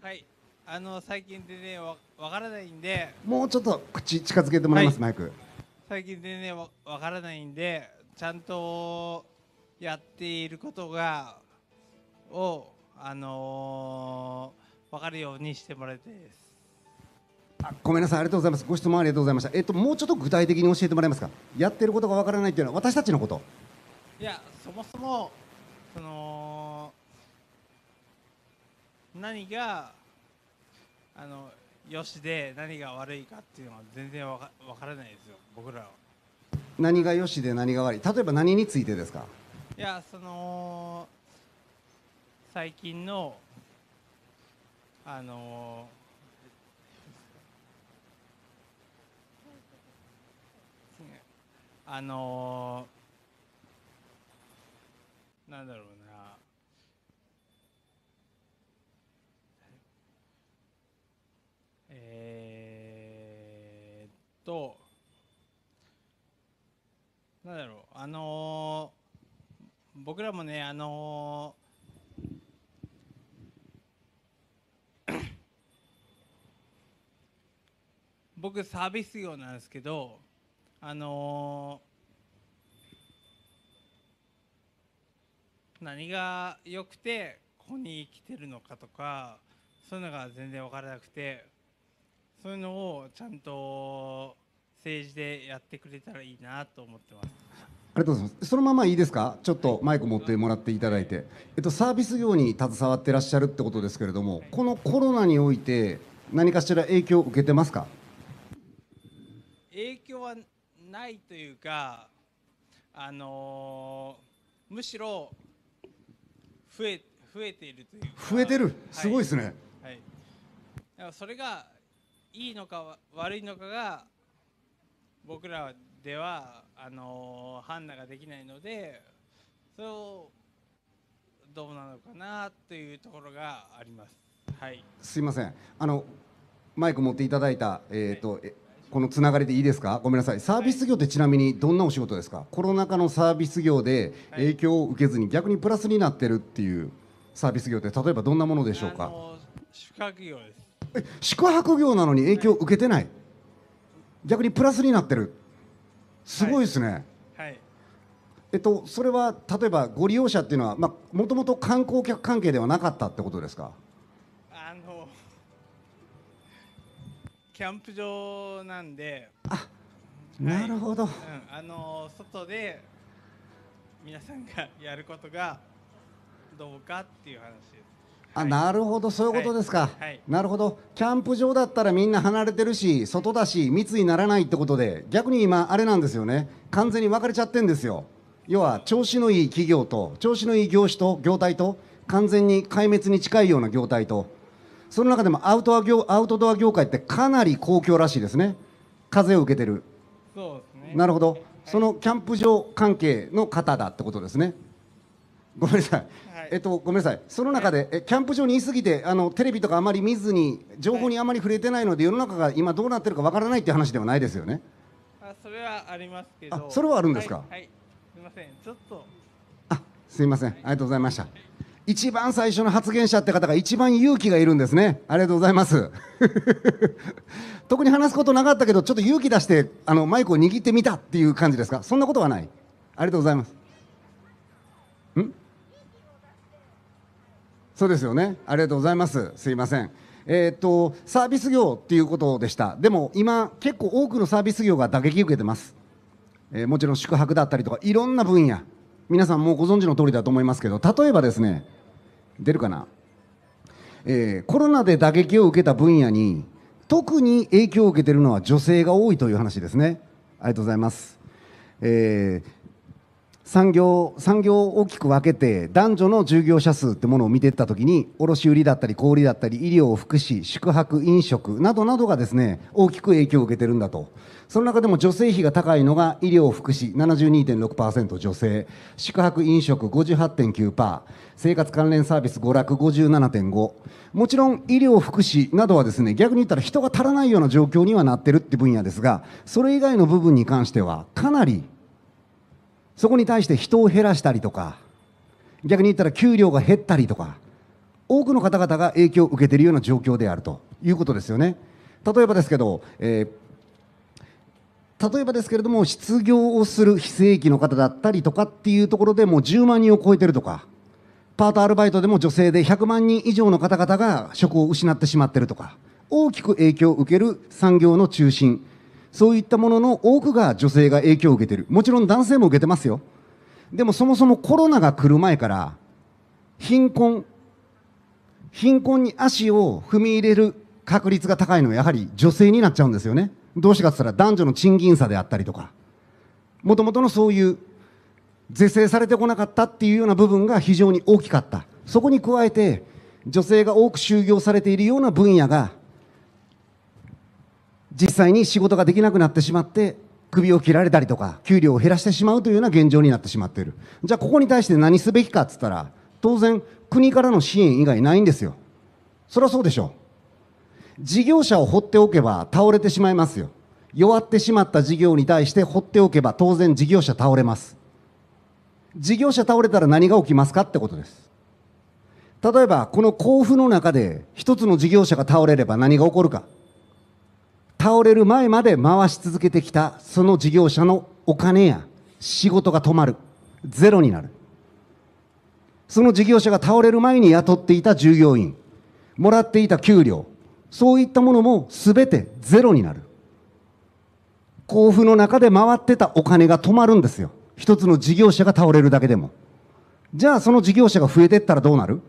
はいあの最近でねわからないんでもうちょっと口近づけてもらいます、はいマイク最近全然わからないんでちゃんとやっていることがをあのー、わかるようにしてもらいたいですあごめんなさいありがとうございますご質問ありがとうございましたえっともうちょっと具体的に教えてもらえますかやってることがわからないっていうのは私たちのこといやそもそもその何があのよしで何が悪いかっていうのは全然わかわからないですよ僕らは何がよしで何が悪い例えば何についてですかいやその最近のあのあのなんだろうなとなんだろうあのー、僕らもねあのー、僕サービス業なんですけどあのー、何が良くてここに来てるのかとかそういうのが全然分からなくてそういうのをちゃんと政治でやってくれたらいいなと思ってます。ありがとうございます。そのままいいですか？ちょっとマイク持ってもらっていただいて、えっとサービス業に携わってらっしゃるってことですけれども、このコロナにおいて何かしら影響を受けてますか？影響はないというか、あのー、むしろ増え増えているという増えてる、すごいですね。はい。はい、それがいいのか悪いのかが僕らではあのー、判断ができないのでそれをどうなのかなというところがあります。はい、すいませんあのマイク持っていただいた、えーと、はい、このつながりでいいですかごめんなさいサービス業ってちなみにどんなお仕事ですか、はい、コロナ禍のサービス業で影響を受けずに逆にプラスになってるっていうサービス業って例えばどんなものでしょうか、宿泊業です宿泊業なのに影響を受けてない、逆にプラスになってるすごいですね、はい、はい、えっと、それは例えばご利用者っていうのはもともと観光客関係ではなかったってことですかあのキャンプ場なんであなるほど、はいうん、あの外で皆さんがやることがどうかっていう話ですあなるほどそういうことですか、はいはい、なるほどキャンプ場だったらみんな離れてるし外だし密にならないってことで逆に今あれなんですよね完全に分かれちゃってんですよ要は調子のいい企業と調子のいい業種と業態と完全に壊滅に近いような業態とその中でもアウト業アウトドア業界ってかなり公共らしいですね風を受けてるそうですねなるほど、はい、そのキャンプ場関係の方だってことですねごめんなさいえっと、ごめんなさい、その中で、えキャンプ場にいすぎてあの、テレビとかあまり見ずに、情報にあまり触れてないので、世の中が今どうなってるかわからないって話ではないですよね。あそれはありますけど、それはあるんですか、はい、はい、すみません、ちょっと、あすみません、ありがとうございました、はい、一番最初の発言者って方が一番勇気がいるんですね、ありがとうございます。特に話すことなかったけど、ちょっと勇気出して、あのマイクを握ってみたっていう感じですか、そんなことはない、ありがとうございます。そうですよねありがとうございますすいませんえー、っとサービス業っていうことでしたでも今結構多くのサービス業が打撃受けてます、えー、もちろん宿泊だったりとかいろんな分野皆さんもうご存知の通りだと思いますけど例えばですね出るかな、えー、コロナで打撃を受けた分野に特に影響を受けているのは女性が多いという話ですねありがとうございます、えー、産業産業を大きく分けて男女の従業者数ってものを見ていった時に卸売だったり小売だったり医療福祉宿泊飲食などなどがですね大きく影響を受けているんだとその中でも女性比が高いのが医療福祉72.6%女性宿泊飲食58.9%生活関連サービス娯楽57.5もちろん医療福祉などはですね逆に言ったら人が足らないような状況にはなってるって分野ですがそれ以外の部分に関してはかなりそこに対して人を減らしたりとか逆に言ったら給料が減ったりとか多くの方々が影響を受けているような状況であるということですよね。例えばですけど、えー、例えばですけれども失業をする非正規の方だったりとかっていうところでもう10万人を超えてるとかパートアルバイトでも女性で100万人以上の方々が職を失ってしまってるとか大きく影響を受ける産業の中心そういったものの多くが女性が影響を受けてるもちろん男性も受けてますよでもそもそもコロナが来る前から貧困貧困に足を踏み入れる確率が高いのはやはり女性になっちゃうんですよねどうしてかって言ったら男女の賃金差であったりとかもともとのそういう是正されてこなかったっていうような部分が非常に大きかったそこに加えて女性が多く就業されているような分野が実際に仕事ができなくなってしまって首を切られたりとか給料を減らしてしまうというような現状になってしまっているじゃあここに対して何すべきかっつったら当然国からの支援以外ないんですよそりゃそうでしょう事業者を放っておけば倒れてしまいますよ弱ってしまった事業に対して放っておけば当然事業者倒れます事業者倒れたら何が起きますかってことです例えばこの交付の中で一つの事業者が倒れれば何が起こるか倒れる前まで回し続けてきたその事業者のお金や仕事が止まるゼロになるその事業者が倒れる前に雇っていた従業員もらっていた給料そういったものも全てゼロになる交付の中で回ってたお金が止まるんですよ一つの事業者が倒れるだけでもじゃあその事業者が増えてったらどうなる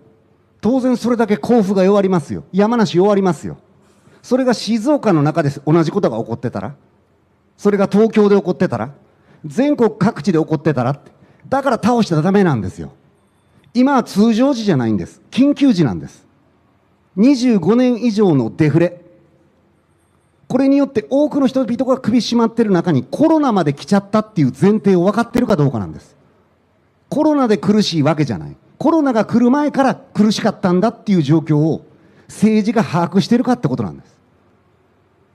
当然それだけ交付が弱りますよ山梨弱りますよそれが静岡の中で同じことが起こってたらそれが東京で起こってたら全国各地で起こってたらだから倒したらダメなんですよ今は通常時じゃないんです緊急時なんです25年以上のデフレこれによって多くの人々が首しまってる中にコロナまで来ちゃったっていう前提を分かってるかどうかなんですコロナで苦しいわけじゃないコロナが来る前から苦しかったんだっていう状況を政治が把握してるかってことなんです。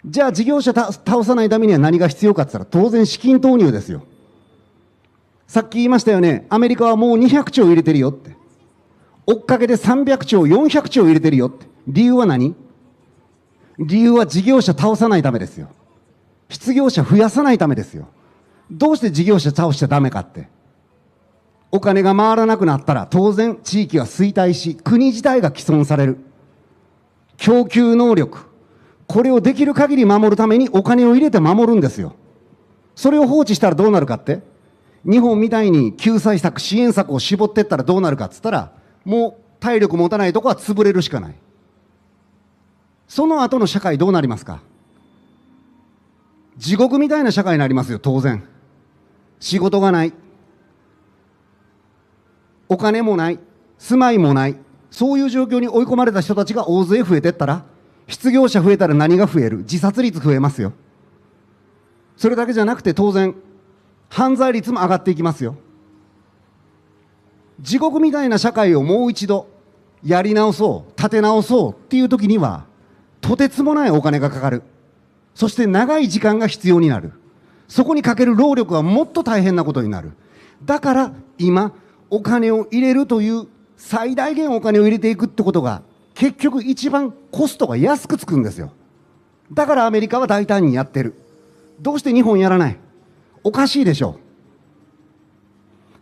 じゃあ事業者倒さないためには何が必要かって言ったら当然資金投入ですよ。さっき言いましたよね。アメリカはもう200兆入れてるよって。追っかけで300兆、400兆入れてるよって。理由は何理由は事業者倒さないためですよ。失業者増やさないためですよ。どうして事業者倒しちゃダメかって。お金が回らなくなったら当然地域は衰退し、国自体が毀損される。供給能力、これをできる限り守るためにお金を入れて守るんですよ。それを放置したらどうなるかって、日本みたいに救済策、支援策を絞っていったらどうなるかっつったら、もう体力持たないとこは潰れるしかない。その後の社会どうなりますか地獄みたいな社会になりますよ、当然。仕事がない。お金もない。住まいもない。そういう状況に追い込まれた人たちが大勢増えてったら、失業者増えたら何が増える自殺率増えますよ。それだけじゃなくて当然、犯罪率も上がっていきますよ。地獄みたいな社会をもう一度やり直そう、立て直そうっていう時には、とてつもないお金がかかる。そして長い時間が必要になる。そこにかける労力はもっと大変なことになる。だから今、お金を入れるという最大限お金を入れていくってことが結局一番コストが安くつくんですよだからアメリカは大胆にやってるどうして日本やらないおかしいでしょう。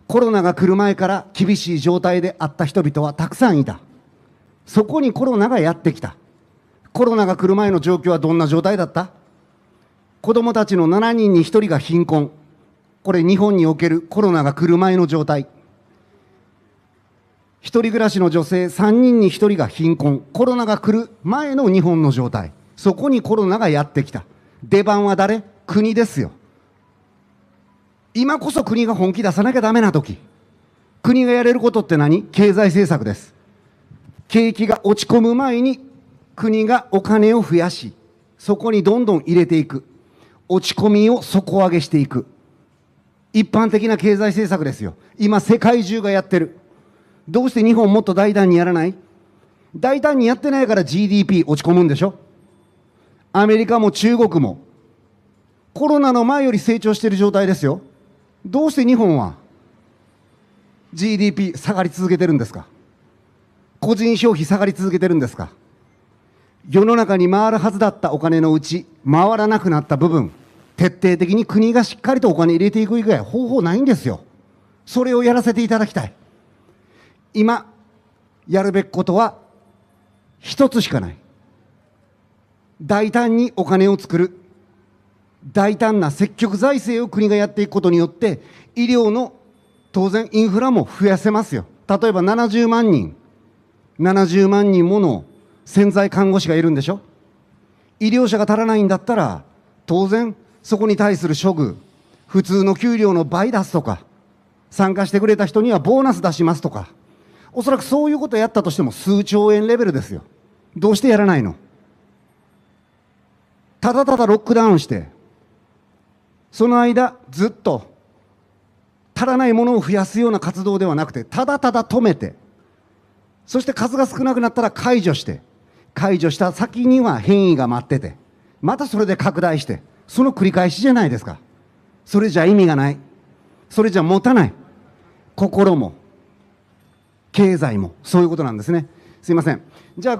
コロナが来る前から厳しい状態であった人々はたくさんいたそこにコロナがやってきたコロナが来る前の状況はどんな状態だった子供たちの7人に1人が貧困これ日本におけるコロナが来る前の状態一人暮らしの女性3人に1人が貧困コロナが来る前の日本の状態そこにコロナがやってきた出番は誰国ですよ今こそ国が本気出さなきゃだめな時国がやれることって何経済政策です景気が落ち込む前に国がお金を増やしそこにどんどん入れていく落ち込みを底上げしていく一般的な経済政策ですよ今世界中がやってるどうして日本もっと大胆にやらない大胆にやってないから GDP 落ち込むんでしょアメリカも中国もコロナの前より成長している状態ですよどうして日本は GDP 下がり続けてるんですか個人消費下がり続けてるんですか世の中に回るはずだったお金のうち回らなくなった部分徹底的に国がしっかりとお金入れていく以外方法ないんですよそれをやらせていただきたい今やるべきことは一つしかない大胆にお金を作る大胆な積極財政を国がやっていくことによって医療の当然インフラも増やせますよ例えば70万人70万人もの潜在看護師がいるんでしょ医療者が足らないんだったら当然そこに対する処遇普通の給料の倍出すとか参加してくれた人にはボーナス出しますとかおそらくそういうことをやったとしても数兆円レベルですよ。どうしてやらないのただただロックダウンして、その間ずっと足らないものを増やすような活動ではなくて、ただただ止めて、そして数が少なくなったら解除して、解除した先には変異が待ってて、またそれで拡大して、その繰り返しじゃないですか。それじゃ意味がない。それじゃ持たない。心も、経済もそういうことなんですねすいませんじゃあ